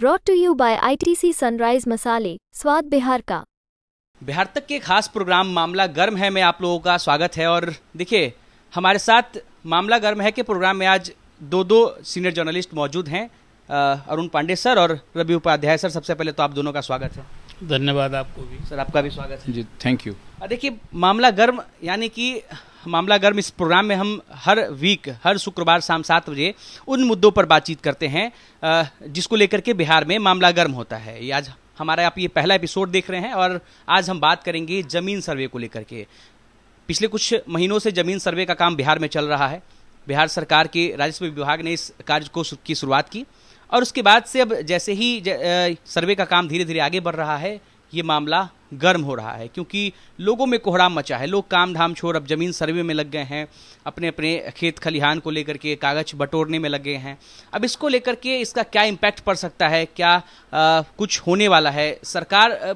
Broad to you by ITC Sunrise मसाले स्वाद बिहार का बिहार तक के खास प्रोग्राम मामला गर्म है में आप लोगों का स्वागत है और देखिए हमारे साथ मामला गर्म है के प्रोग्राम में आज दो दो सीनियर जर्नलिस्ट मौजूद हैं अरुण पांडे सर और रवि उपाध्याय सर सबसे पहले तो आप दोनों का स्वागत है धन्यवाद आपको भी सर आपका भी स्वागत है जी थैंक यू देखिए मामला गर्म यानी कि मामला गर्म इस प्रोग्राम में हम हर वीक हर शुक्रवार शाम सात बजे उन मुद्दों पर बातचीत करते हैं जिसको लेकर के बिहार में मामला गर्म होता है आज हमारा आप ये पहला एपिसोड देख रहे हैं और आज हम बात करेंगे जमीन सर्वे को लेकर के पिछले कुछ महीनों से जमीन सर्वे का काम बिहार में चल रहा है बिहार सरकार के राजस्व विभाग ने इस कार्य को की शुरुआत की और उसके बाद से अब जैसे ही सर्वे का काम धीरे धीरे आगे बढ़ रहा है ये मामला गर्म हो रहा है क्योंकि लोगों में कोहराम मचा है लोग काम धाम छोड़ अब ज़मीन सर्वे में लग गए हैं अपने अपने खेत खलिहान को लेकर के कागज़ बटोरने में लगे हैं अब इसको लेकर के इसका क्या इम्पैक्ट पड़ सकता है क्या आ, कुछ होने वाला है सरकार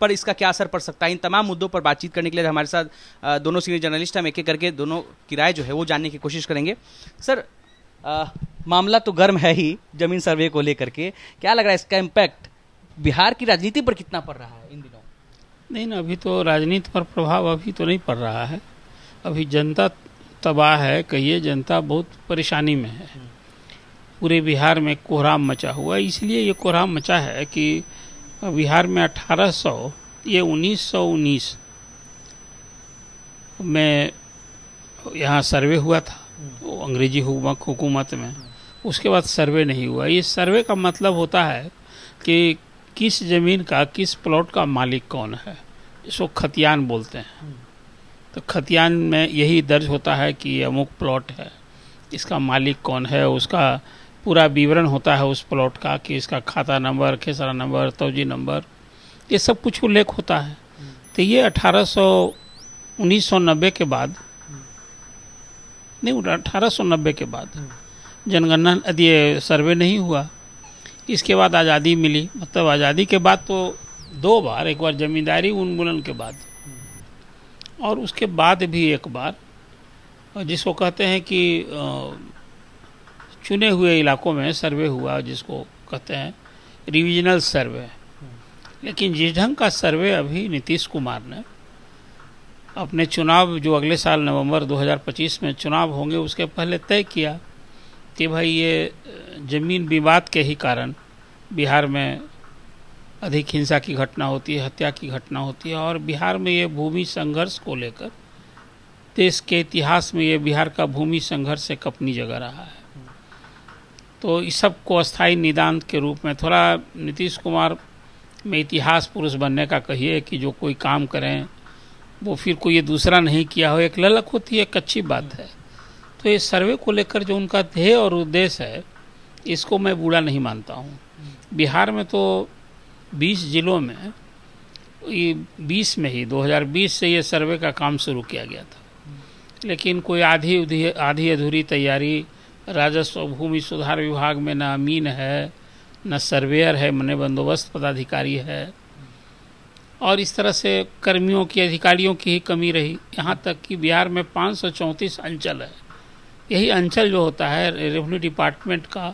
पर इसका क्या असर पड़ सकता है इन तमाम मुद्दों पर बातचीत करने के लिए हमारे साथ दोनों सीनियर जर्नलिस्ट हम एक एक करके दोनों की राय जो है वो जानने की कोशिश करेंगे सर आ, मामला तो गर्म है ही जमीन सर्वे को लेकर के क्या लग रहा है इसका इम्पैक्ट बिहार की राजनीति पर कितना पड़ रहा है इन दिनों नहीं ना अभी तो राजनीति पर प्रभाव अभी तो नहीं पड़ रहा है अभी जनता तबाह है कहिए जनता बहुत परेशानी में है हम्म। पूरे बिहार में कोहराम मचा हुआ है इसलिए ये कोहराम मचा है कि बिहार में 1800 ये 1919 में यहाँ सर्वे हुआ था तो अंग्रेजी हुकूमत में उसके बाद सर्वे नहीं हुआ ये सर्वे का मतलब होता है कि किस जमीन का किस प्लॉट का मालिक कौन है इसको खतियान बोलते हैं हम्म। तो खतियान में यही दर्ज होता है कि अमुक प्लॉट है इसका मालिक कौन है उसका पूरा विवरण होता है उस प्लॉट का कि इसका खाता नंबर खेसरा नंबर तोजी नंबर ये सब कुछ उल्लेख होता है हम्म। तो ये अठारह सौ उन्नीस सौ नब्बे के बाद नहीं अठारह सौ नब्बे के बाद हम्म। जनगणना ये सर्वे नहीं हुआ इसके बाद आज़ादी मिली मतलब आज़ादी के बाद तो दो बार एक बार जमींदारी उन्मूलन के बाद और उसके बाद भी एक बार जिसको कहते हैं कि चुने हुए इलाकों में सर्वे हुआ जिसको कहते हैं रिविजनल सर्वे लेकिन जिस ढंग का सर्वे अभी नीतीश कुमार ने अपने चुनाव जो अगले साल नवंबर 2025 में चुनाव होंगे उसके पहले तय किया कि भाई ये ज़मीन विवाद के ही कारण बिहार में अधिक हिंसा की घटना होती है हत्या की घटना होती है और बिहार में ये भूमि संघर्ष को लेकर देश के इतिहास में ये बिहार का भूमि संघर्ष एक अपनी जगह रहा है तो इस सब को अस्थाई निदान के रूप में थोड़ा नीतीश कुमार में इतिहास पुरुष बनने का कहिए कि जो कोई काम करें वो फिर कोई ये दूसरा नहीं किया हो एक ललक होती है एक अच्छी बात है तो ये सर्वे को लेकर जो उनका ध्येय और उद्देश्य है इसको मैं बुरा नहीं मानता हूँ बिहार में तो 20 जिलों में ये 20 में ही 2020 से ये सर्वे का काम शुरू किया गया था लेकिन कोई आधी आधी अधूरी तैयारी राजस्व भूमि सुधार विभाग में ना अमीन है न सर्वेयर है मन बंदोबस्त पदाधिकारी है और इस तरह से कर्मियों की अधिकारियों की ही कमी रही यहाँ तक कि बिहार में पाँच अंचल है यही अंचल जो होता है रेवेन्यू डिपार्टमेंट का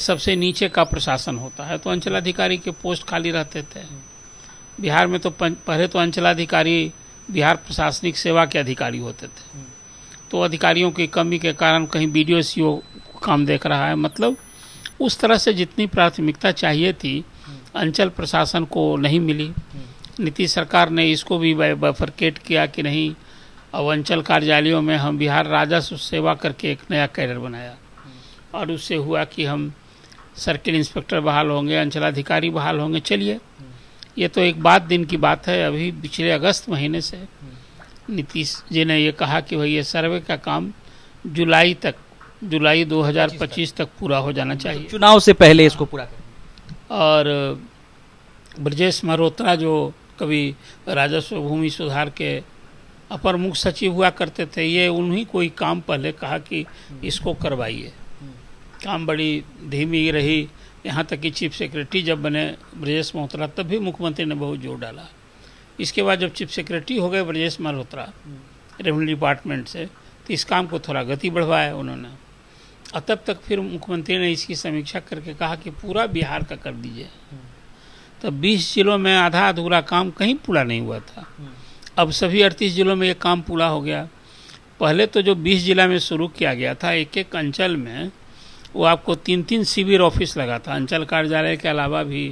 सबसे नीचे का प्रशासन होता है तो अंचलाधिकारी के पोस्ट खाली रहते थे बिहार में तो पहले तो अंचलाधिकारी बिहार प्रशासनिक सेवा के अधिकारी होते थे तो अधिकारियों की कमी के कारण कहीं बी डी काम देख रहा है मतलब उस तरह से जितनी प्राथमिकता चाहिए थी अंचल प्रशासन को नहीं मिली नीतीश सरकार ने इसको भी बफरकेट किया कि नहीं अब अंचल कार्यालयों में हम बिहार राजस्व सेवा करके एक नया कैडर बनाया हम्म। और उससे हुआ कि हम सर्किल इंस्पेक्टर बहाल होंगे अंचलाधिकारी बहाल होंगे चलिए हम्म। ये तो एक बात दिन की बात है अभी पिछले अगस्त महीने से हम्म। नीतीश जी ने ये कहा कि भाई ये सर्वे का काम जुलाई तक जुलाई 2025 तक पूरा हो जाना मतलब चाहिए चुनाव से पहले इसको पूरा और ब्रजेश मल्होत्रा जो कभी राजस्व भूमि सुधार के अपर मुख्य सचिव हुआ करते थे ये उन्हीं कोई काम पहले कहा कि इसको करवाइए काम बड़ी धीमी रही यहाँ तक कि चीफ सेक्रेटरी जब बने ब्रजेश मल्होत्रा तब भी मुख्यमंत्री ने बहुत जोर डाला इसके बाद जब चीफ सेक्रेटरी हो गए ब्रजेश मल्होत्रा रेवेन्यू डिपार्टमेंट से तो इस काम को थोड़ा गति बढ़वाया उन्होंने और तब तक फिर मुख्यमंत्री ने इसकी समीक्षा करके कहा कि पूरा बिहार का कर दीजिए तब 20 जिलों में आधा अधूरा काम कहीं पूरा नहीं हुआ था अब सभी अड़तीस जिलों में ये काम पूरा हो गया पहले तो जो 20 जिला में शुरू किया गया था एक एक अंचल में वो आपको तीन तीन शिविर ऑफिस लगा था अंचल कार्यालय के अलावा भी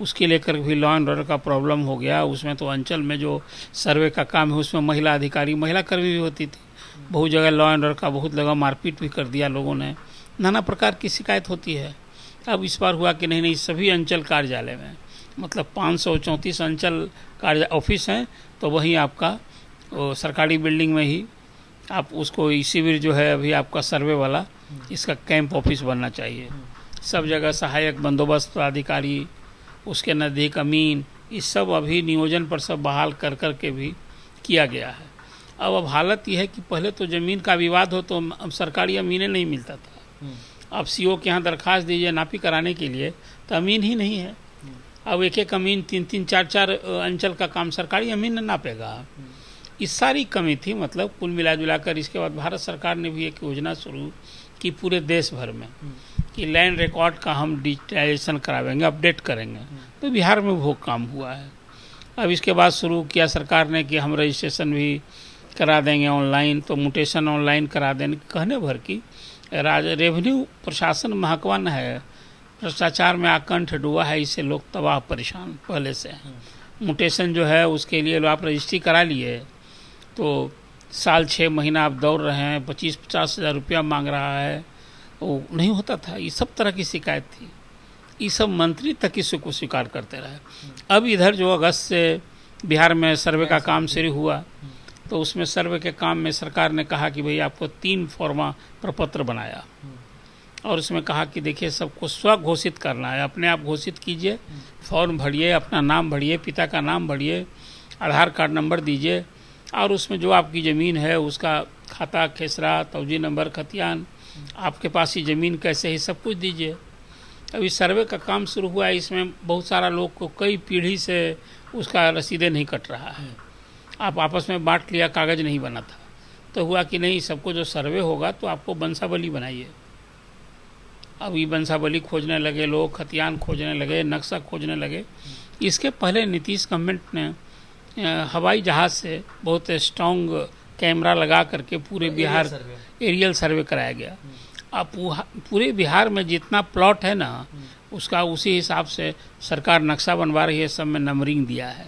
उसके लेकर भी लॉ एंड ऑर्डर का प्रॉब्लम हो गया उसमें तो अंचल में जो सर्वे का काम है उसमें महिला अधिकारी महिला कर्मी भी होती थी बहुत जगह लॉ एंड ऑर्डर का बहुत जगह मारपीट भी कर दिया लोगों ने नाना प्रकार की शिकायत होती है अब इस बार हुआ कि नहीं नहीं सभी अंचल कार्यालय में मतलब पाँच सौ चौंतीस अंचल कार्य ऑफिस हैं तो वहीं आपका सरकारी बिल्डिंग में ही आप उसको इसी जो है अभी आपका सर्वे वाला इसका कैंप ऑफिस बनना चाहिए सब जगह सहायक बंदोबस्त अधिकारी उसके नज़दीक अमीन इस सब अभी नियोजन पर सब बहाल कर कर के भी किया गया है अब अब हालत यह है कि पहले तो ज़मीन का विवाद हो तो अब सरकारी अमीने नहीं मिलता था हम्म। अब सी के यहाँ दरख्वास्त दीजिए नापी कराने के लिए तो अमीन ही नहीं है अब एक एक अमीन तीन तीन चार चार अंचल का काम सरकारी अमीन नापेगा हम्म। इस सारी कमी थी मतलब कुल मिला जुलाकर इसके बाद भारत सरकार ने भी एक योजना शुरू की पूरे देश भर में हम्म। कि लैंड रिकॉर्ड का हम डिजिटाइजेशन करावेंगे अपडेट करेंगे हम्म। तो बिहार में वो काम हुआ है अब इसके बाद शुरू किया सरकार ने कि हम रजिस्ट्रेशन भी करा देंगे ऑनलाइन तो म्यूटेशन ऑनलाइन करा देने कहने भर की राज रेवेन्यू प्रशासन महकवन है भ्रष्टाचार में आकंठ डूबा है इससे लोग तबाह परेशान पहले से हैं मुटेशन जो है उसके लिए आप रजिस्ट्री करा लिए तो साल छः महीना आप दौड़ रहे हैं पच्चीस पचास हज़ार रुपया मांग रहा है वो नहीं होता था ये सब तरह की शिकायत थी ये सब मंत्री तक इसी को स्वीकार करते रहे अब इधर जो अगस्त से बिहार में सर्वे का काम शुरू हुआ तो उसमें सर्वे के काम में सरकार ने कहा कि भाई आपको तीन फॉर्मा प्रपत्र बनाया और उसमें कहा कि देखिए सबको स्वघोषित करना है अपने आप घोषित कीजिए फॉर्म भरिए अपना नाम भरिए पिता का नाम भरिए आधार कार्ड नंबर दीजिए और उसमें जो आपकी ज़मीन है उसका खाता खेसरा तोजी नंबर खतियान आपके पास ही ज़मीन कैसे ही सब कुछ दीजिए अभी सर्वे का काम शुरू हुआ है इसमें बहुत सारा लोग को कई पीढ़ी से उसका रसीदे नहीं कट रहा है आप आपस में बांट लिया कागज़ नहीं बना था तो हुआ कि नहीं सबको जो सर्वे होगा तो आपको बंसावली बनाइए अब ये वंशावली खोजने लगे लोग खतियान खोजने लगे नक्शा खोजने लगे इसके पहले नीतीश गवर्नमेंट ने हवाई जहाज़ से बहुत स्ट्रॉन्ग कैमरा लगा करके पूरे बिहार एरियल सर्वे कराया गया अब पूरे बिहार में जितना प्लॉट है ना हम्म। उसका उसी हिसाब से सरकार नक्शा बनवा रही है सब में नंबरिंग दिया है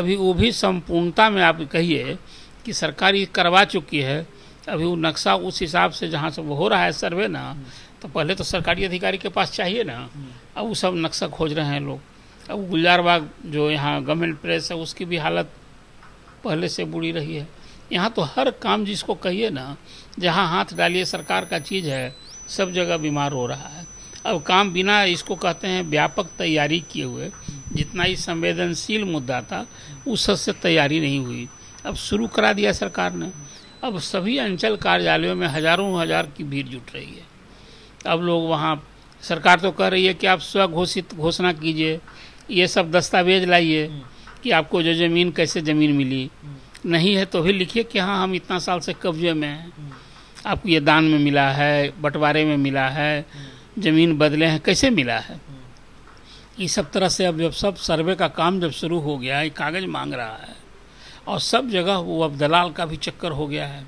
अभी वो भी संपूर्णता में आप कहिए कि सरकार ये करवा चुकी है अभी वो नक्शा उस हिसाब से जहाँ से हो रहा है सर्वे ना हम्म। तो पहले तो सरकारी अधिकारी के पास चाहिए ना अब वो सब नक्शा खोज रहे हैं लोग अब गुलजारबाग जो यहाँ गवर्नमेंट प्रेस है उसकी भी हालत पहले से बुरी रही है यहाँ तो हर काम जिसको कहिए ना जहाँ हाथ डालिए सरकार का चीज़ है सब जगह बीमार हो रहा है अब काम बिना इसको कहते हैं व्यापक तैयारी किए हुए जितना ही संवेदनशील मुद्दा था उस सबसे तैयारी नहीं हुई अब शुरू करा दिया सरकार ने अब सभी अंचल कार्यालयों में हजारों हजार की भीड़ जुट रही है तो अब लोग वहाँ सरकार तो कह रही है कि आप स्वघोषित घोषणा कीजिए ये सब दस्तावेज लाइए हम्म। कि आपको जो ज़मीन कैसे ज़मीन मिली हम्म। नहीं है तो भी लिखिए कि हाँ हम इतना साल से कब्जे में हैं हम्म। आपको ये दान में मिला है बंटवारे में मिला है ज़मीन बदले हैं कैसे मिला है ये सब तरह से अब जब सब सर्वे का काम जब शुरू हो गया है कागज़ मांग रहा है और सब जगह वो अब दलाल का भी चक्कर हो गया है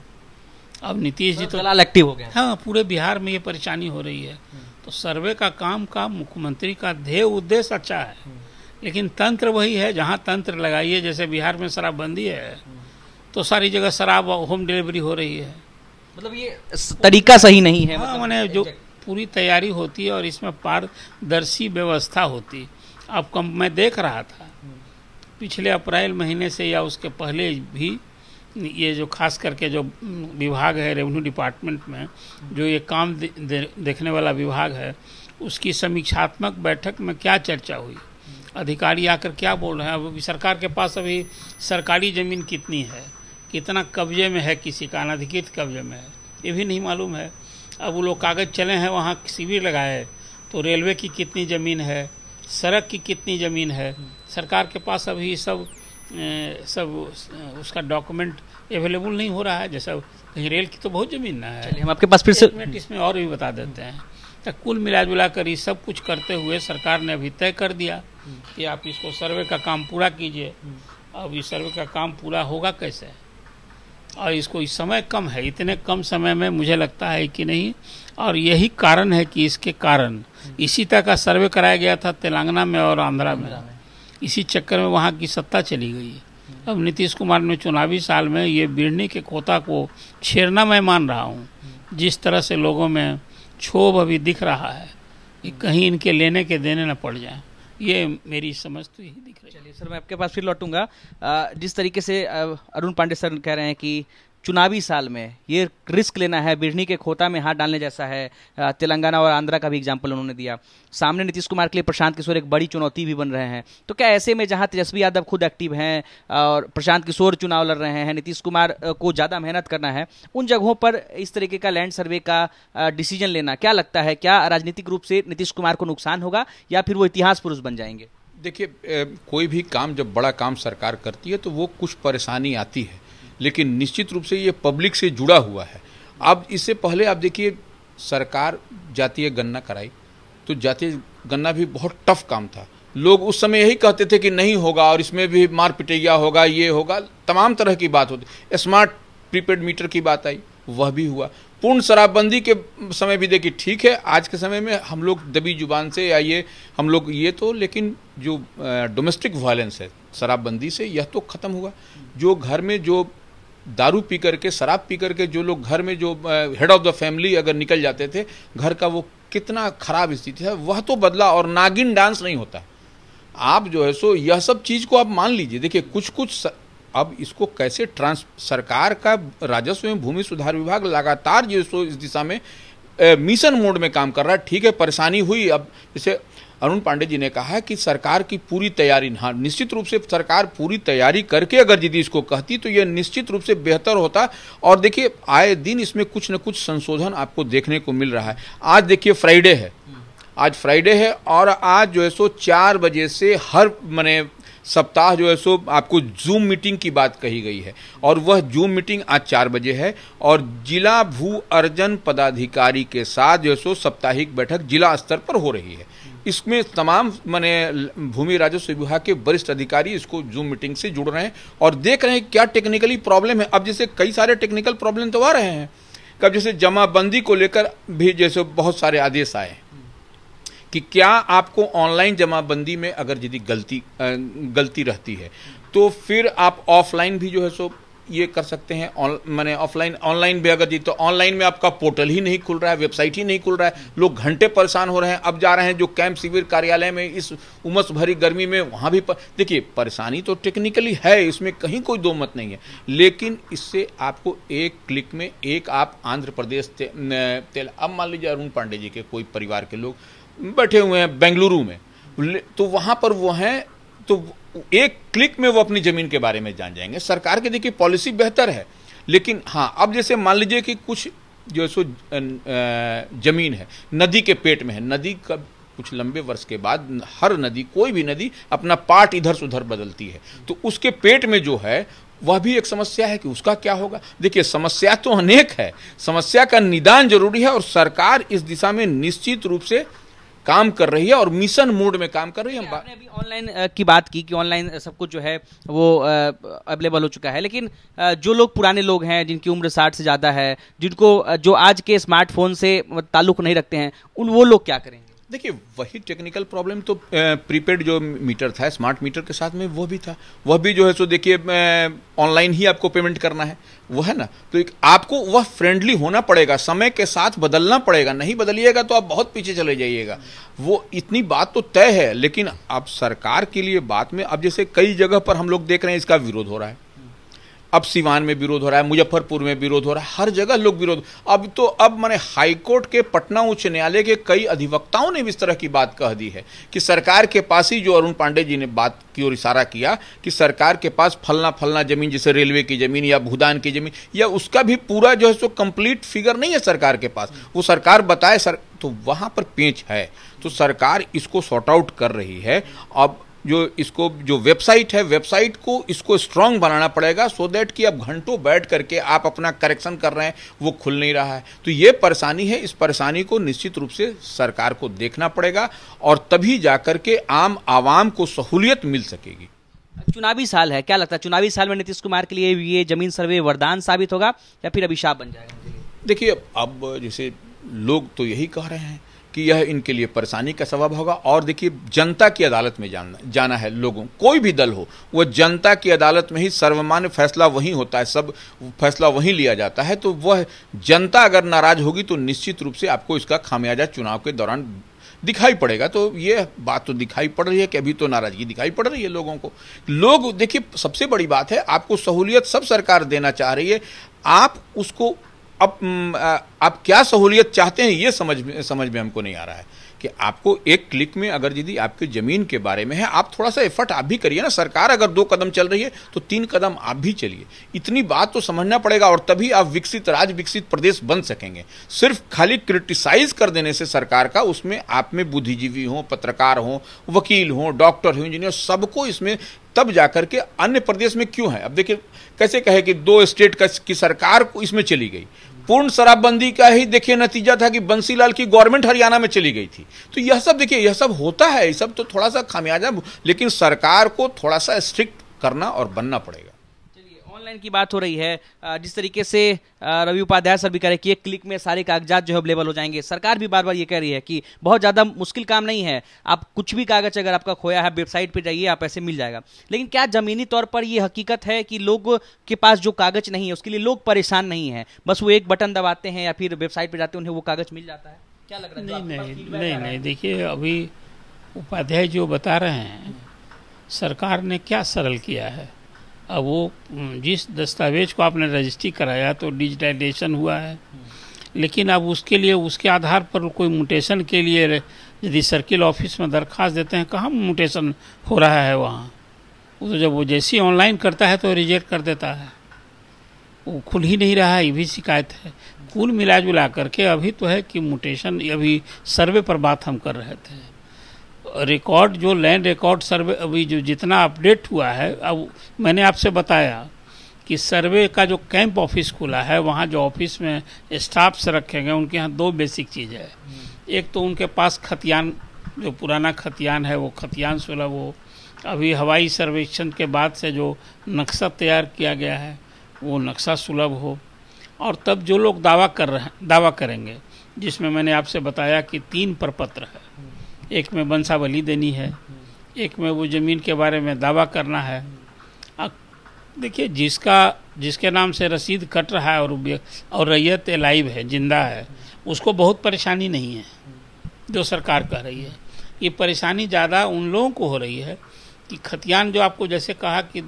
अब नीतीश जी तो फिलहाल एक्टिव हो गया हाँ पूरे बिहार में ये परेशानी हो रही है तो सर्वे का काम का मुख्यमंत्री का ध्येय उद्देश्य अच्छा है लेकिन तंत्र वही है जहाँ तंत्र लगाइए जैसे बिहार में शराबबंदी है तो सारी जगह शराब होम डिलीवरी हो रही है मतलब ये तरीका सही नहीं है हाँ, मैंने मतलब जो पूरी तैयारी होती है और इसमें पारदर्शी व्यवस्था होती अब कम मैं देख रहा था पिछले अप्रैल महीने से या उसके पहले भी ये जो खास करके जो विभाग है रेवेन्यू डिपार्टमेंट में जो ये काम दे, दे, देखने वाला विभाग है उसकी समीक्षात्मक बैठक में क्या चर्चा हुई अधिकारी आकर क्या बोल रहे हैं अभी सरकार के पास अभी सरकारी ज़मीन कितनी है कितना कब्जे में है किसी का अनधिकृत कब्जे में है ये भी नहीं मालूम है अब वो लोग कागज़ चले हैं वहाँ शिविर लगाए तो रेलवे की कितनी ज़मीन है सड़क की कितनी ज़मीन है सरकार के पास अभी सब सब उसका डॉक्यूमेंट अवेलेबल नहीं हो रहा है जैसा कहीं रेल की तो बहुत ज़मीन ना है हम आपके पास फिर से मिनट इसमें और भी बता देते हैं तो कुल मिला जुला कर ये सब कुछ करते हुए सरकार ने अभी तय कर दिया कि आप इसको सर्वे का काम पूरा कीजिए अब इस सर्वे का काम पूरा होगा कैसे और इसको इस समय कम है इतने कम समय में मुझे लगता है कि नहीं और यही कारण है कि इसके कारण इसी तरह का सर्वे कराया गया था तेलंगाना में और आंध्रा में इसी चक्कर में वहाँ की सत्ता चली गई है अब नीतीश कुमार ने चुनावी साल में ये बिरनी के कोता को छेड़ना मैं मान रहा हूँ जिस तरह से लोगों में क्षोभ अभी दिख रहा है कि कहीं इनके लेने के देने न पड़ जाए ये मेरी समझ तो यही दिख रही है चलिए सर मैं आपके पास फिर लौटूंगा जिस तरीके से अरुण पांडे सर कह रहे हैं कि चुनावी साल में ये रिस्क लेना है बिरनी के खोता में हाथ डालने जैसा है तेलंगाना और आंध्रा का भी एग्जाम्पल उन्होंने दिया सामने नीतीश कुमार के लिए प्रशांत किशोर एक बड़ी चुनौती भी बन रहे हैं तो क्या ऐसे में जहां तेजस्वी यादव खुद एक्टिव हैं और प्रशांत किशोर चुनाव लड़ रहे हैं नीतीश कुमार को ज़्यादा मेहनत करना है उन जगहों पर इस तरीके का लैंड सर्वे का डिसीजन लेना क्या लगता है क्या राजनीतिक रूप से नीतीश कुमार को नुकसान होगा या फिर वो इतिहास पुरुष बन जाएंगे देखिए कोई भी काम जब बड़ा काम सरकार करती है तो वो कुछ परेशानी आती है लेकिन निश्चित रूप से ये पब्लिक से जुड़ा हुआ है अब इससे पहले आप देखिए सरकार जातीय गन्ना कराई तो जातीय गन्ना भी बहुत टफ काम था लोग उस समय यही कहते थे कि नहीं होगा और इसमें भी मार पिटैया होगा ये होगा तमाम तरह की बात होती स्मार्ट प्रीपेड मीटर की बात आई वह भी हुआ पूर्ण शराबबंदी के समय भी देखिए ठीक है आज के समय में हम लोग दबी जुबान से या ये हम लोग ये तो लेकिन जो डोमेस्टिक वायलेंस है शराबबंदी से यह तो खत्म हुआ जो घर में जो दारू पी करके शराब पी करके जो लोग घर में जो हेड ऑफ द फैमिली अगर निकल जाते थे घर का वो कितना खराब स्थिति है वह तो बदला और नागिन डांस नहीं होता आप जो है सो यह सब चीज़ को आप मान लीजिए देखिए कुछ कुछ स... अब इसको कैसे ट्रांस सरकार का राजस्व एवं भूमि सुधार विभाग लगातार जो सो इस दिशा में मिशन मोड में काम कर रहा है ठीक है परेशानी हुई अब जैसे अरुण पांडे जी ने कहा कि सरकार की पूरी तैयारी हाँ निश्चित रूप से सरकार पूरी तैयारी करके अगर यदि इसको कहती तो यह निश्चित रूप से बेहतर होता और देखिए आए दिन इसमें कुछ न कुछ संशोधन आपको देखने को मिल रहा है आज देखिए फ्राइडे है आज फ्राइडे है और आज जो है सो चार बजे से हर मैंने सप्ताह जो है सो आपको जूम मीटिंग की बात कही गई है और वह जूम मीटिंग आज चार बजे है और जिला भू अर्जन पदाधिकारी के साथ जो है सो साप्ताहिक बैठक जिला स्तर पर हो रही है इसमें तमाम मैंने भूमि राजस्व विभाग के वरिष्ठ अधिकारी इसको जूम मीटिंग से जुड़ रहे हैं और देख रहे हैं क्या टेक्निकली प्रॉब्लम है अब जैसे कई सारे टेक्निकल प्रॉब्लम तो आ रहे हैं कब जैसे जमाबंदी को लेकर भी जैसे बहुत सारे आदेश आए कि क्या आपको ऑनलाइन जमाबंदी में अगर यदि गलती गलती रहती है तो फिर आप ऑफलाइन भी जो है सो ये कर सकते हैं मैंने ऑफलाइन ऑनलाइन भी अगर जी तो ऑनलाइन में आपका पोर्टल ही नहीं खुल रहा है वेबसाइट ही नहीं खुल रहा है लोग घंटे परेशान हो रहे हैं अब जा रहे हैं जो कैंप शिविर कार्यालय में इस उमस भरी गर्मी में वहाँ भी पर... देखिए परेशानी तो टेक्निकली है इसमें कहीं कोई दो मत नहीं है लेकिन इससे आपको एक क्लिक में एक आप आंध्र प्रदेश तेल अब मान लीजिए अरुण पांडे जी के कोई परिवार के लोग बैठे हुए हैं बेंगलुरु में तो वहाँ पर वो हैं तो एक क्लिक में वो अपनी ज़मीन के बारे में जान जाएंगे सरकार की देखिए पॉलिसी बेहतर है लेकिन हाँ अब जैसे मान लीजिए कि कुछ जो सो जमीन है नदी के पेट में है नदी का कुछ लंबे वर्ष के बाद हर नदी कोई भी नदी अपना पार्ट इधर से उधर बदलती है तो उसके पेट में जो है वह भी एक समस्या है कि उसका क्या होगा देखिए समस्या तो अनेक है समस्या का निदान जरूरी है और सरकार इस दिशा में निश्चित रूप से काम कर रही है और मिशन मोड में काम कर रही है हम अभी ऑनलाइन की बात की कि ऑनलाइन सब कुछ जो है वो अवेलेबल हो चुका है लेकिन जो लोग पुराने लोग हैं जिनकी उम्र साठ से ज़्यादा है जिनको जो आज के स्मार्टफोन से ताल्लुक नहीं रखते हैं उन वो लोग क्या करेंगे देखिए वही टेक्निकल प्रॉब्लम तो प्रीपेड जो मीटर था स्मार्ट मीटर के साथ में वो भी था वह भी जो है सो देखिए ऑनलाइन ही आपको पेमेंट करना है वो है ना तो एक आपको वह फ्रेंडली होना पड़ेगा समय के साथ बदलना पड़ेगा नहीं बदलिएगा तो आप बहुत पीछे चले जाइएगा वो इतनी बात तो तय है लेकिन अब सरकार के लिए बात में अब जैसे कई जगह पर हम लोग देख रहे हैं इसका विरोध हो रहा है अब सिवान में विरोध हो रहा है मुजफ्फरपुर में विरोध हो रहा है हर जगह लोग विरोध अब तो अब मैंने हाईकोर्ट के पटना उच्च न्यायालय के कई अधिवक्ताओं ने भी इस तरह की बात कह दी है कि सरकार के पास ही जो अरुण पांडे जी ने बात की ओर इशारा किया कि सरकार के पास फलना फलना जमीन जैसे रेलवे की जमीन या भूदान की जमीन या उसका भी पूरा जो है सो कंप्लीट फिगर नहीं है सरकार के पास वो सरकार बताए सर तो वहाँ पर पेंच है तो सरकार इसको सॉर्ट आउट कर रही है अब जो इसको जो वेबसाइट है वेबसाइट को इसको स्ट्रांग बनाना पड़ेगा सो देट दैट कि अब घंटों बैठ करके आप अपना करेक्शन कर रहे हैं वो खुल नहीं रहा है तो ये परेशानी है इस परेशानी को निश्चित रूप से सरकार को देखना पड़ेगा और तभी जा के आम आवाम को सहूलियत मिल सकेगी चुनावी साल है क्या लगता है चुनावी साल में नीतीश कुमार के लिए ये जमीन सर्वे वरदान साबित होगा या फिर अभिशाप बन जाएगा देखिए अब जैसे लोग तो यही कह रहे हैं कि यह इनके लिए परेशानी का सबब होगा और देखिए जनता की अदालत में जाना जाना है लोगों कोई भी दल हो वह जनता की अदालत में ही सर्वमान्य फैसला वहीं होता है सब फैसला वहीं लिया जाता है तो वह जनता अगर नाराज होगी तो निश्चित रूप से आपको इसका खामियाजा चुनाव के दौरान दिखाई पड़ेगा तो ये बात तो दिखाई पड़ रही है कि अभी तो नाराजगी दिखाई पड़ रही है लोगों को लोग देखिए सबसे बड़ी बात है आपको सहूलियत सब सरकार देना चाह रही है आप उसको अब आप क्या सहूलियत चाहते हैं ये समझ में समझ में हमको नहीं आ रहा है कि आपको एक क्लिक में अगर यदि आपकी ज़मीन के बारे में है आप थोड़ा सा एफर्ट आप भी करिए ना सरकार अगर दो कदम चल रही है तो तीन कदम आप भी चलिए इतनी बात तो समझना पड़ेगा और तभी आप विकसित राज्य विकसित प्रदेश बन सकेंगे सिर्फ खाली क्रिटिसाइज कर देने से सरकार का उसमें आप में बुद्धिजीवी हों पत्रकार हों वकील हों डॉक्टर हों इंजीनियर सबको इसमें तब जाकर के अन्य प्रदेश में क्यों है अब देखिए कैसे कहे कि दो स्टेट की सरकार को इसमें चली गई पूर्ण शराबबंदी का ही देखिए नतीजा था कि बंसीलाल की गवर्नमेंट हरियाणा में चली गई थी तो यह सब देखिए यह सब होता है ये सब तो थोड़ा सा खामियाजा लेकिन सरकार को थोड़ा सा स्ट्रिक्ट करना और बनना पड़ेगा ऑनलाइन की बात हो रही है जिस तरीके से रवि उपाध्याय सर भी कह रहे हैं कि एक क्लिक में सारे कागजात जो है अवेलेबल हो जाएंगे सरकार भी बार बार ये कह रही है कि बहुत ज़्यादा मुश्किल काम नहीं है आप कुछ भी कागज अगर आपका खोया है वेबसाइट पर जाइए आप ऐसे मिल जाएगा लेकिन क्या ज़मीनी तौर पर यह हकीकत है कि लोग के पास जो कागज नहीं है उसके लिए लोग परेशान नहीं है बस वो एक बटन दबाते हैं या फिर वेबसाइट पर जाते हैं उन्हें वो कागज मिल जाता है क्या लग रहा है नहीं नहीं नहीं नहीं देखिए अभी उपाध्याय जो बता रहे हैं सरकार ने क्या सरल किया है अब वो हम्म, जिस दस्तावेज को आपने रजिस्ट्री कराया तो डिजिटाइजेशन हुआ है लेकिन अब उसके लिए उसके आधार पर कोई म्यूटेशन के लिए यदि सर्किल ऑफिस में दरखास्त देते हैं कहाँ म्यूटेशन हो रहा है वहाँ वो तो जब वो जैसे ऑनलाइन करता है तो रिजेक्ट कर देता है वो खुल ही नहीं रहा है ये भी शिकायत है कुल मिला जुला करके अभी तो है कि म्यूटेशन अभी सर्वे पर बात हम कर रहे थे रिकॉर्ड जो लैंड रिकॉर्ड सर्वे अभी जो जितना अपडेट हुआ है अब मैंने आपसे बताया कि सर्वे का जो कैंप ऑफिस खुला है वहाँ जो ऑफिस में स्टाफ्स रखे गए उनके यहाँ दो बेसिक चीज़ है एक तो उनके पास खतियान जो पुराना खतियान है वो खतियान सुलभ वो अभी हवाई सर्वेक्षण के बाद से जो नक्शा तैयार किया गया है वो नक्शा सुलभ हो और तब जो लोग दावा कर रहे हैं दावा करेंगे जिसमें मैंने आपसे बताया कि तीन प्रपत्र है एक में बंसावली देनी है एक में वो ज़मीन के बारे में दावा करना है देखिए जिसका जिसके नाम से रसीद कट रहा है और और रैयत लाइव है जिंदा है उसको बहुत परेशानी नहीं है जो सरकार कह रही है ये परेशानी ज़्यादा उन लोगों को हो रही है कि खतियान जो आपको जैसे कहा कि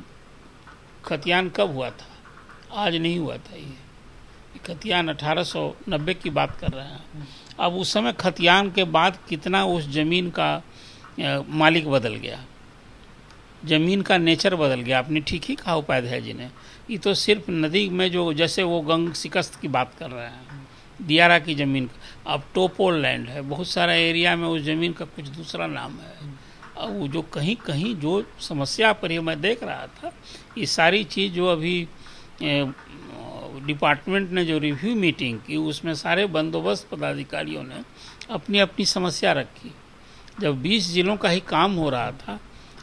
खतियान कब हुआ था आज नहीं हुआ था ये खतियान अठारह की बात कर रहे हैं अब उस समय खतियान के बाद कितना उस ज़मीन का मालिक बदल गया ज़मीन का नेचर बदल गया आपने ठीक ही कहा उपाध्याय जी ने ये तो सिर्फ नदी में जो जैसे वो गंग शिकस्त की बात कर रहे हैं दियारा की ज़मीन अब टोपोल लैंड है बहुत सारा एरिया में उस ज़मीन का कुछ दूसरा नाम है अब वो जो कहीं कहीं जो समस्या पर मैं देख रहा था ये सारी चीज़ जो अभी डिपार्टमेंट ने जो रिव्यू मीटिंग की उसमें सारे बंदोबस्त पदाधिकारियों ने अपनी अपनी समस्या रखी जब 20 जिलों का ही काम हो रहा था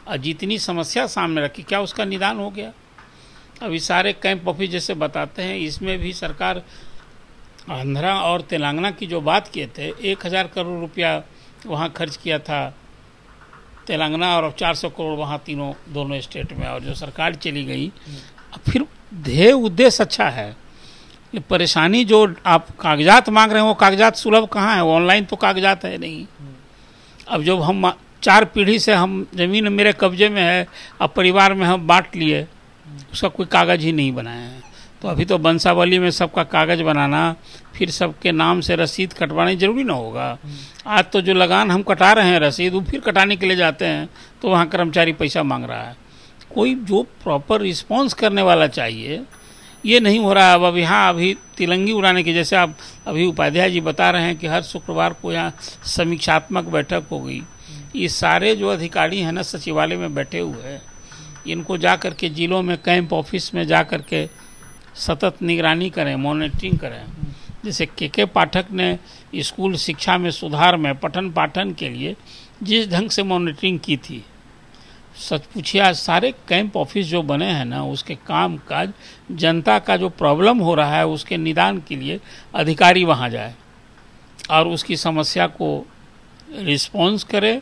और जितनी समस्या सामने रखी क्या उसका निदान हो गया अभी सारे कैंप ऑफिस जैसे बताते हैं इसमें भी सरकार आंध्रा और तेलंगाना की जो बात किए थे एक हज़ार करोड़ रुपया वहाँ खर्च किया था तेलंगाना और चार सौ करोड़ वहाँ तीनों दोनों स्टेट में और जो सरकार चली गई अब फिर ध्येय उद्देश्य अच्छा है परेशानी जो आप कागजात मांग रहे हैं वो कागजात सुलभ कहाँ है ऑनलाइन तो कागजात है नहीं अब जब हम चार पीढ़ी से हम जमीन मेरे कब्जे में है अब परिवार में हम बांट लिए उसका कोई कागज ही नहीं बनाया है तो अभी तो बंसावली में सबका कागज बनाना फिर सबके नाम से रसीद कटवानी जरूरी ना होगा आज तो जो लगान हम कटा रहे हैं रसीद वो फिर कटाने के लिए जाते हैं तो वहाँ कर्मचारी पैसा मांग रहा है कोई जो प्रॉपर रिस्पॉन्स करने वाला चाहिए ये नहीं हो रहा है अब अब यहाँ अभी तिलंगी उड़ाने की जैसे आप अभी उपाध्याय जी बता रहे हैं कि हर शुक्रवार को यहाँ समीक्षात्मक बैठक हो गई ये सारे जो अधिकारी हैं ना सचिवालय में बैठे हुए हैं इनको जा कर के जिलों में कैंप ऑफिस में जा कर के सतत निगरानी करें मॉनिटरिंग करें जैसे के के पाठक ने स्कूल शिक्षा में सुधार में पठन पाठन के लिए जिस ढंग से मॉनिटरिंग की थी सच पूछिए आज सारे कैंप ऑफिस जो बने हैं ना उसके काम काज जनता का जो प्रॉब्लम हो रहा है उसके निदान के लिए अधिकारी वहाँ जाए और उसकी समस्या को रिस्पॉन्स करे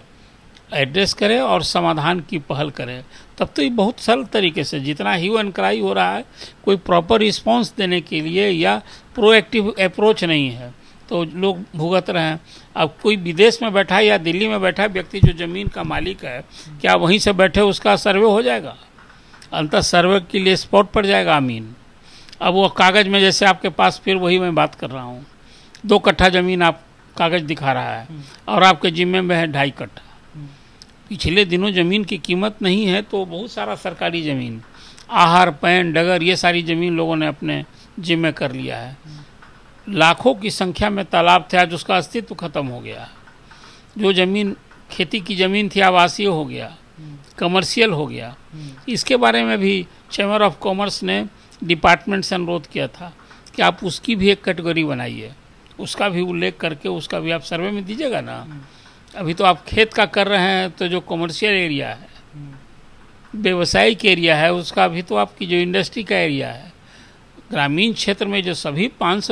एड्रेस करे और समाधान की पहल करे तब तो ये बहुत सरल तरीके से जितना ही एंड क्राई हो रहा है कोई प्रॉपर रिस्पॉन्स देने के लिए या प्रोएक्टिव अप्रोच नहीं है तो लोग भुगत रहे हैं अब कोई विदेश में बैठा है या दिल्ली में बैठा व्यक्ति जो ज़मीन का मालिक है क्या वहीं से बैठे उसका सर्वे हो जाएगा अंत सर्वे के लिए स्पॉट पड़ जाएगा अमीन अब वो कागज़ में जैसे आपके पास फिर वही मैं बात कर रहा हूँ दो कट्ठा ज़मीन आप कागज़ दिखा रहा है और आपके जिम्मे में है ढाई कट्ठा पिछले दिनों ज़मीन की कीमत नहीं है तो बहुत सारा सरकारी ज़मीन आहार पैन डगर ये सारी ज़मीन लोगों ने अपने जिम्मे कर लिया है लाखों की संख्या में तालाब थे आज उसका अस्तित्व खत्म हो गया जो ज़मीन खेती की ज़मीन थी आवासीय हो गया कमर्शियल हो गया इसके बारे में भी चैम्बर ऑफ कॉमर्स ने डिपार्टमेंट से अनुरोध किया था कि आप उसकी भी एक कैटेगरी बनाइए उसका भी उल्लेख करके उसका भी आप सर्वे में दीजिएगा ना अभी तो आप खेत का कर रहे हैं तो जो कमर्शियल एरिया है हम्म। व्यवसायिक एरिया है उसका भी तो आपकी जो इंडस्ट्री का एरिया है ग्रामीण क्षेत्र में जो सभी पाँच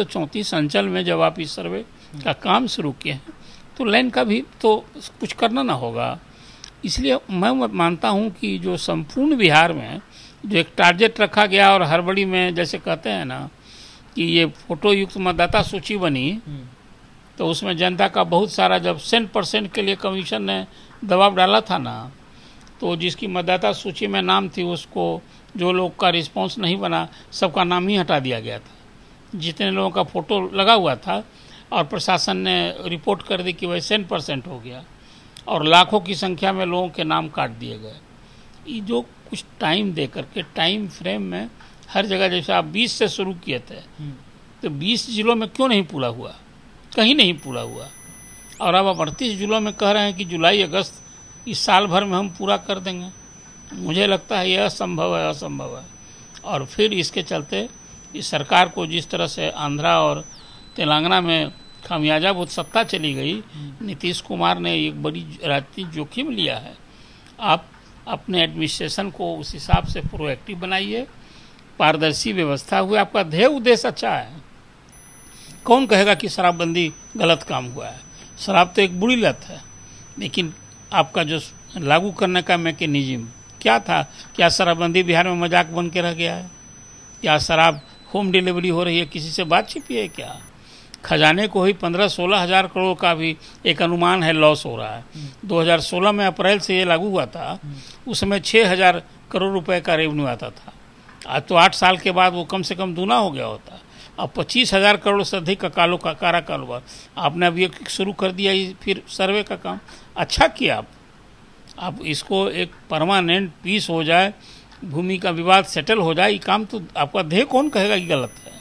अंचल में जब आप इस सर्वे का काम शुरू किए हैं तो लाइन का भी तो कुछ करना ना होगा इसलिए मैं मानता हूँ कि जो संपूर्ण बिहार में जो एक टारगेट रखा गया और हरबड़ी में जैसे कहते हैं ना कि ये फोटो युक्त मतदाता सूची बनी तो उसमें जनता का बहुत सारा जब सेंट परसेंट के लिए कमीशन ने दबाव डाला था ना तो जिसकी मतदाता सूची में नाम थी उसको जो लोग का रिस्पॉन्स नहीं बना सबका नाम ही हटा दिया गया था जितने लोगों का फोटो लगा हुआ था और प्रशासन ने रिपोर्ट कर दी कि वह सेंट परसेंट हो गया और लाखों की संख्या में लोगों के नाम काट दिए गए ये जो कुछ टाइम दे करके टाइम फ्रेम में हर जगह जैसे आप बीस से शुरू किए थे हम्म। तो बीस जिलों में क्यों नहीं पूरा हुआ कहीं नहीं पूरा हुआ और अब आप अड़तीस जिलों में कह रहे हैं कि जुलाई अगस्त इस साल भर में हम पूरा कर देंगे मुझे लगता है यह असंभव है असंभव है और फिर इसके चलते इस सरकार को जिस तरह से आंध्रा और तेलंगाना में खामियाजा बहुत सत्ता चली गई हम्म। नीतीश कुमार ने एक बड़ी राजनीतिक जोखिम लिया है आप अपने एडमिनिस्ट्रेशन को उस हिसाब से प्रोएक्टिव बनाइए पारदर्शी व्यवस्था हुई आपका ध्येय उद्देश्य अच्छा है कौन कहेगा कि शराबबंदी गलत काम हुआ है शराब तो एक बुरी लत है लेकिन आपका जो लागू करने का मैकेनिज्म क्या था क्या शराबबंदी बिहार में मजाक बन के रह गया है क्या शराब होम डिलीवरी हो रही है किसी से बात छिपी है क्या खजाने को ही पंद्रह सोलह हज़ार करोड़ का भी एक अनुमान है लॉस हो रहा है 2016 में अप्रैल से ये लागू हुआ था उस समय छः हज़ार करोड़ रुपए का रेवेन्यू आता था आज तो आठ साल के बाद वो कम से कम दूना हो गया होता अब पच्चीस हज़ार करोड़ से अधिक का कालो का कारा कारोबार आपने अभी शुरू कर दिया फिर सर्वे का काम अच्छा किया आप आप इसको एक परमानेंट पीस हो जाए भूमि का विवाद सेटल हो जाए ये काम तो आपका ध्येय कौन कहेगा कि गलत है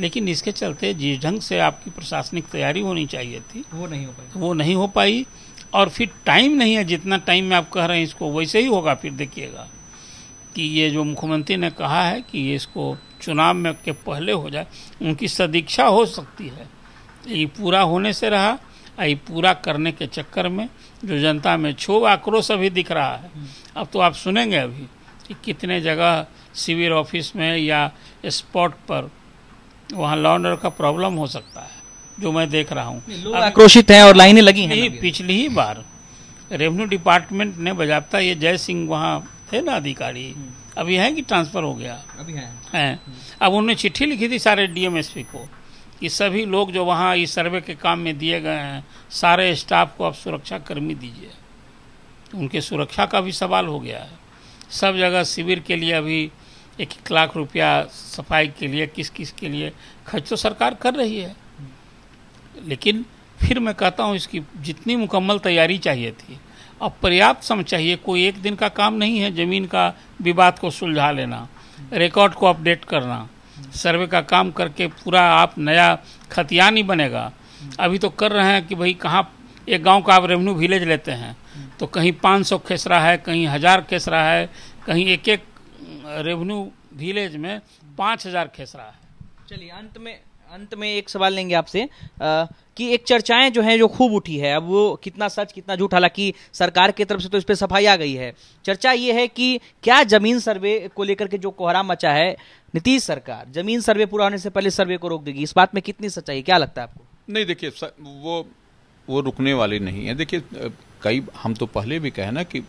लेकिन इसके चलते जिस ढंग से आपकी प्रशासनिक तैयारी होनी चाहिए थी वो नहीं हो पाई वो नहीं हो पाई और फिर टाइम नहीं है जितना टाइम में आप कह रहे हैं इसको वैसे ही होगा फिर देखिएगा कि ये जो मुख्यमंत्री ने कहा है कि ये इसको चुनाव में के पहले हो जाए उनकी सदीक्षा हो सकती है ये पूरा होने से रहा आई पूरा करने के चक्कर में जो जनता में छो आक्रोश अभी दिख रहा है अब तो आप सुनेंगे अभी कि कितने जगह सिविल ऑफिस में या स्पॉट पर वहाँ लॉन्डर का प्रॉब्लम हो सकता है जो मैं देख रहा हूँ आक्रोशित हैं और लाइनें लगी हैं पिछली ही बार रेवेन्यू डिपार्टमेंट ने बजाबता ये जय सिंह वहाँ थे ना अधिकारी हम्म। अभी हैं कि ट्रांसफर हो गया अभी हैं हैं अब उन्होंने चिट्ठी लिखी थी सारे डीएमएसपी को ये सभी लोग जो वहाँ इस सर्वे के काम में दिए गए हैं सारे स्टाफ को आप सुरक्षाकर्मी दीजिए उनके सुरक्षा का भी सवाल हो गया है सब जगह शिविर के लिए अभी एक एक लाख रुपया सफाई के लिए किस किस के लिए खर्च तो सरकार कर रही है लेकिन फिर मैं कहता हूँ इसकी जितनी मुकम्मल तैयारी चाहिए थी अब पर्याप्त समय चाहिए कोई एक दिन का काम नहीं है ज़मीन का विवाद को सुलझा लेना रिकॉर्ड को अपडेट करना सर्वे का काम करके पूरा आप नया खतियान ही बनेगा अभी तो कर रहे हैं कि भाई कहाँ एक गांव का आप रेवेन्यू विलेज लेते हैं तो कहीं 500 खेसरा है कहीं हज़ार खेसरा है कहीं एक एक रेवेन्यू विलेज में पाँच हजार खेसरा है चलिए अंत में अंत में एक सवाल लेंगे आपसे कि एक चर्चाएं जो हैं जो खूब उठी है अब वो कितना सच कितना झूठ हालांकि सरकार की तरफ से तो इस पर सफाई आ गई है चर्चा ये है कि क्या जमीन सर्वे को लेकर के जो कोहरा मचा है नीतीश सरकार जमीन सर्वे पूरा होने से पहले सर्वे को रोक देगी इस बात में कितनी सच्चाई क्या लगता है आपको नहीं देखिए वो वो रुकने वाली नहीं है देखिए कई हम तो पहले भी कहे ना कि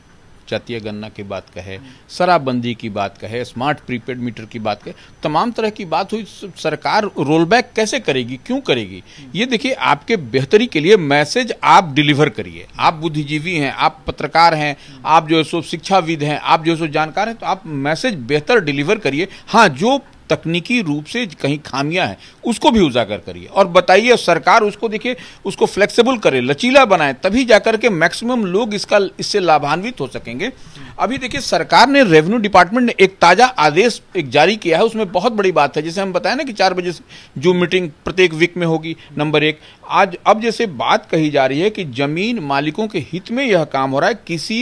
जातीय गणना की बात कहे शराबबंदी की बात कहे स्मार्ट प्रीपेड मीटर की बात कहे तमाम तरह की बात हुई सरकार रोल बैक कैसे करेगी क्यों करेगी ये देखिए आपके बेहतरी के लिए मैसेज आप डिलीवर करिए आप बुद्धिजीवी हैं आप पत्रकार हैं आप जो है सो शिक्षाविद हैं आप जो है सो जानकार हैं तो आप मैसेज बेहतर डिलीवर करिए हाँ जो तकनीकी रूप से कहीं खामियां हैं उसको भी उजागर करिए और बताइए सरकार उसको देखिए उसको फ्लेक्सिबल करे लचीला बनाए तभी जाकर के मैक्सिमम लोग इसका इससे लाभान्वित हो सकेंगे अभी देखिए सरकार ने रेवेन्यू डिपार्टमेंट ने एक ताज़ा आदेश एक जारी किया है उसमें बहुत बड़ी बात है जैसे हम बताए ना कि चार बजे से जूम मीटिंग प्रत्येक वीक में होगी नंबर एक आज अब जैसे बात कही जा रही है कि जमीन मालिकों के हित में यह काम हो रहा है किसी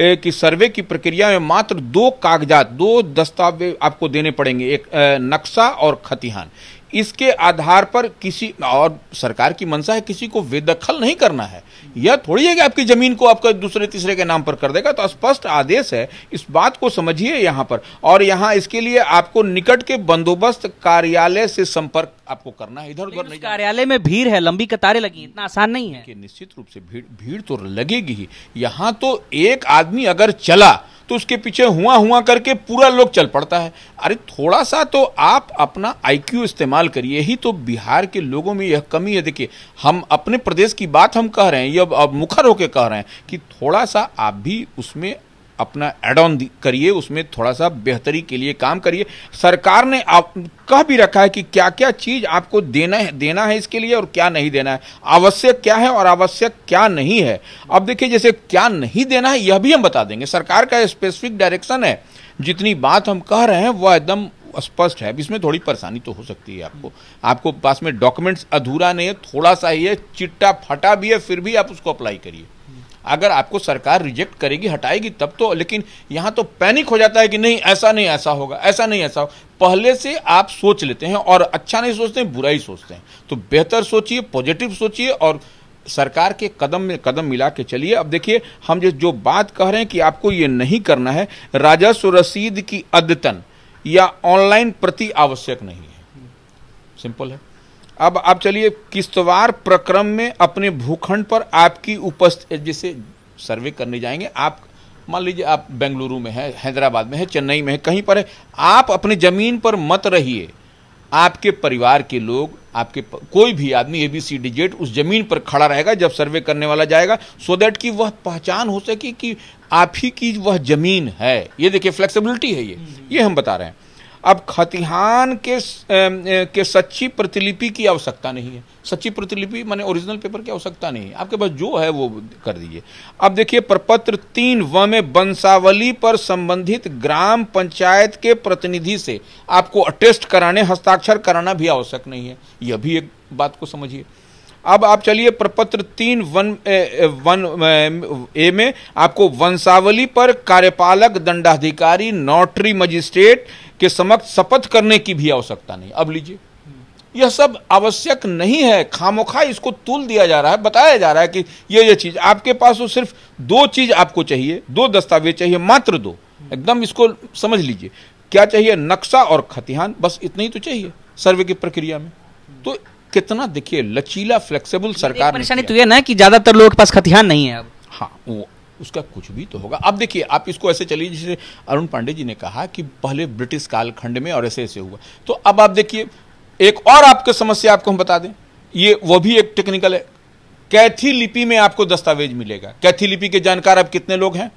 की सर्वे की प्रक्रिया में मात्र दो कागजात दो दस्तावेज आपको देने पड़ेंगे एक नक्शा और खतिहान इसके आधार पर किसी और सरकार की मंशा है किसी को बेदखल नहीं करना है यह थोड़ी है कि आपकी जमीन को आपका दूसरे तीसरे के नाम पर कर देगा तो स्पष्ट आदेश है इस बात को समझिए यहाँ पर और यहाँ इसके लिए आपको निकट के बंदोबस्त कार्यालय से संपर्क आपको करना है इधर उधर नहीं कार्यालय में भीड़ है लंबी कतारें लगी इतना आसान नहीं है निश्चित रूप से भीड़ भीड़ तो लगेगी ही यहाँ तो एक आदमी अगर चला तो उसके पीछे हुआ हुआ करके पूरा लोग चल पड़ता है अरे थोड़ा सा तो आप अपना आईक्यू इस्तेमाल करिए ही तो बिहार के लोगों में यह कमी है देखिए हम अपने प्रदेश की बात हम कह रहे हैं यह अब मुखर होकर कह रहे हैं कि थोड़ा सा आप भी उसमें अपना एड ऑन करिए उसमें थोड़ा सा बेहतरी के लिए काम करिए सरकार ने आप कह भी रखा है कि क्या क्या चीज आपको देना है देना है इसके लिए और क्या नहीं देना है आवश्यक क्या है और आवश्यक क्या नहीं है अब देखिए जैसे क्या नहीं देना है यह भी हम बता देंगे सरकार का स्पेसिफिक डायरेक्शन है जितनी बात हम कह रहे हैं वह एकदम स्पष्ट है इसमें थोड़ी परेशानी तो हो सकती है आपको आपको पास में डॉक्यूमेंट्स अधूरा नहीं है थोड़ा सा ही है चिट्टा फटा भी है फिर भी आप उसको अप्लाई करिए अगर आपको सरकार रिजेक्ट करेगी हटाएगी तब तो लेकिन यहाँ तो पैनिक हो जाता है कि नहीं ऐसा नहीं ऐसा होगा ऐसा नहीं ऐसा होगा पहले से आप सोच लेते हैं और अच्छा नहीं सोचते हैं बुरा ही सोचते हैं तो बेहतर सोचिए पॉजिटिव सोचिए और सरकार के कदम में कदम मिला के चलिए अब देखिए हम जो जो बात कह रहे हैं कि आपको ये नहीं करना है राजस्व रसीद की अद्यतन या ऑनलाइन प्रति आवश्यक नहीं है सिंपल है अब आप चलिए किस्तवार प्रक्रम में अपने भूखंड पर आपकी उपस्थित जैसे सर्वे करने जाएंगे आप मान लीजिए आप बेंगलुरु में है हैदराबाद में है चेन्नई में है कहीं पर है आप अपने ज़मीन पर मत रहिए आपके परिवार के लोग आपके प, कोई भी आदमी ए बी सी डी उस जमीन पर खड़ा रहेगा जब सर्वे करने वाला जाएगा सो देट कि वह पहचान हो सके कि, कि आप ही की वह जमीन है ये देखिए फ्लेक्सिबिलिटी है ये ये हम बता रहे हैं अब खतिहान के के सच्ची प्रतिलिपि की आवश्यकता नहीं है सच्ची प्रतिलिपि माने ओरिजिनल पेपर की आवश्यकता नहीं है आपके पास जो है वो कर दीजिए अब देखिए प्रपत्र तीन व में वंशावली पर संबंधित ग्राम पंचायत के प्रतिनिधि से आपको अटेस्ट कराने हस्ताक्षर कराना भी आवश्यक नहीं है यह भी एक बात को समझिए अब आप चलिए प्रपत्र तीन वन ए, वन ए में आपको वंशावली पर कार्यपालक दंडाधिकारी नोटरी मजिस्ट्रेट के समक्ष शपथ करने की भी आवश्यकता नहीं अब लीजिए यह सब आवश्यक नहीं है खामोखा इसको तुल दिया जा रहा है बताया जा रहा है कि यह यह चीज आपके पास वो तो सिर्फ दो चीज आपको चाहिए दो दस्तावेज चाहिए मात्र दो एकदम इसको समझ लीजिए क्या चाहिए नक्शा और खतिहान बस इतना ही तो चाहिए सर्वे की प्रक्रिया में तो कितना देखिए लचीला फ्लेक्सिबल सरकार परेशानी तो यह ना कि ज्यादातर लोगों के पास खतिहान नहीं है अब हाँ वो उसका कुछ भी तो होगा अब देखिए आप इसको ऐसे चलिए जैसे अरुण पांडे जी ने कहा कि पहले ब्रिटिश कालखंड में और ऐसे ऐसे हुआ तो अब आप देखिए एक और आपके समस्या आपको हम बता दें ये वो भी एक टेक्निकल है कैथी लिपि में आपको दस्तावेज मिलेगा कैथी लिपि के जानकार अब कितने लोग हैं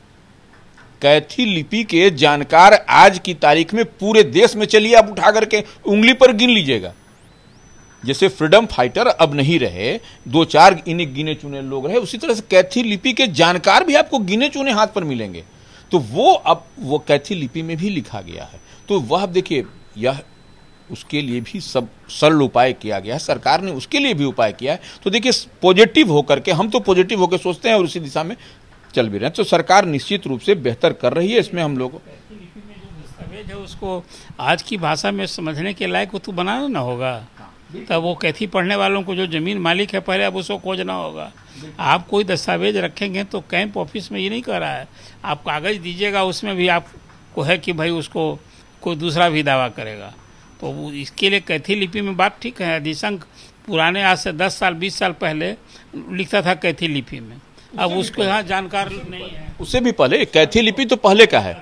कैथी लिपि के जानकार आज की तारीख में पूरे देश में चलिए आप उठा करके उंगली पर गिन लीजिएगा जैसे फ्रीडम फाइटर अब नहीं रहे दो चार इन्हें गिने चुने लोग रहे उसी तरह से कैथी लिपि के जानकार भी आपको गिने चुने हाथ पर मिलेंगे तो वो अब वो कैथी लिपि में भी लिखा गया है तो वह देखिए यह उसके लिए भी सब सरल उपाय किया गया है सरकार ने उसके लिए भी उपाय किया है तो देखिए पॉजिटिव होकर के हम तो पॉजिटिव होकर सोचते हैं और उसी दिशा में चल भी रहे हैं तो सरकार निश्चित रूप से बेहतर कर रही है इसमें हम लोग उसको आज की भाषा में समझने के लायक वो तो बनाना ना होगा तब तो वो कैथी पढ़ने वालों को जो जमीन मालिक है पहले अब उसको खोजना होगा आप कोई दस्तावेज रखेंगे तो कैंप ऑफिस में ये नहीं कर रहा है आप कागज़ दीजिएगा उसमें भी आपको है कि भाई उसको कोई दूसरा भी दावा करेगा तो इसके लिए कैथी लिपि में बात ठीक है अधिशंक पुराने आज से दस साल बीस साल पहले लिखता था कैथी लिपि में अब उसको यहाँ जानकार नहीं है उससे भी पहले कैथी लिपि तो पहले का है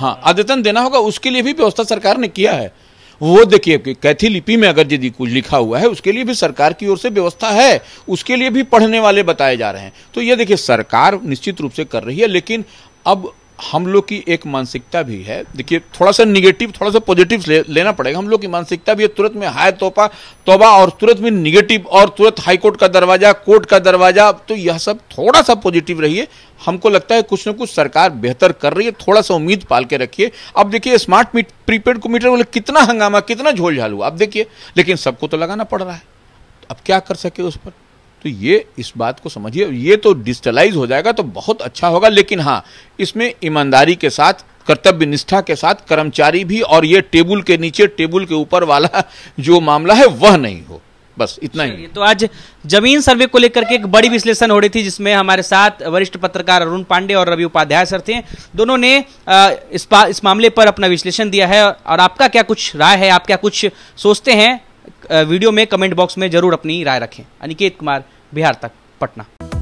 हाँ अद्यतन देना होगा उसके लिए भी व्यवस्था सरकार ने किया है वो देखिए कैथी लिपि में अगर यदि कुछ लिखा हुआ है उसके लिए भी सरकार की ओर से व्यवस्था है उसके लिए भी पढ़ने वाले बताए जा रहे हैं तो ये देखिए सरकार निश्चित रूप से कर रही है लेकिन अब हम लोग की एक मानसिकता भी है देखिए थोड़ा सा निगेटिव थोड़ा सा पॉजिटिव ले, लेना पड़ेगा हम लोग की मानसिकता भी है तुरंत में हाय तोपा तोबा और तुरंत में निगेटिव और तुरंत हाई कोर्ट का दरवाजा कोर्ट का दरवाजा तो यह सब थोड़ा सा पॉजिटिव रहिए हमको लगता है कुछ ना कुछ सरकार बेहतर कर रही है थोड़ा सा उम्मीद पाल के रखिए अब देखिए स्मार्ट मीट प्रीपेड को मीटर बोले कितना हंगामा कितना झोलझाल हुआ अब देखिए लेकिन सबको तो लगाना पड़ रहा है अब क्या कर सके उस पर तो ये इस बात को समझिए ये तो डिजिटलाइज हो जाएगा तो बहुत अच्छा होगा लेकिन हाँ इसमें ईमानदारी के साथ कर्तव्य निष्ठा के साथ कर्मचारी भी और ये टेबल के नीचे टेबल के ऊपर वाला जो मामला है वह नहीं हो बस इतना ही तो आज जमीन सर्वे को लेकर के एक बड़ी विश्लेषण हो रही थी जिसमें हमारे साथ वरिष्ठ पत्रकार अरुण पांडे और रवि उपाध्याय सर थे दोनों ने इस इस मामले पर अपना विश्लेषण दिया है और आपका क्या कुछ राय है आप क्या कुछ सोचते हैं वीडियो में कमेंट बॉक्स में जरूर अपनी राय रखें अनिकेत कुमार बिहार तक पटना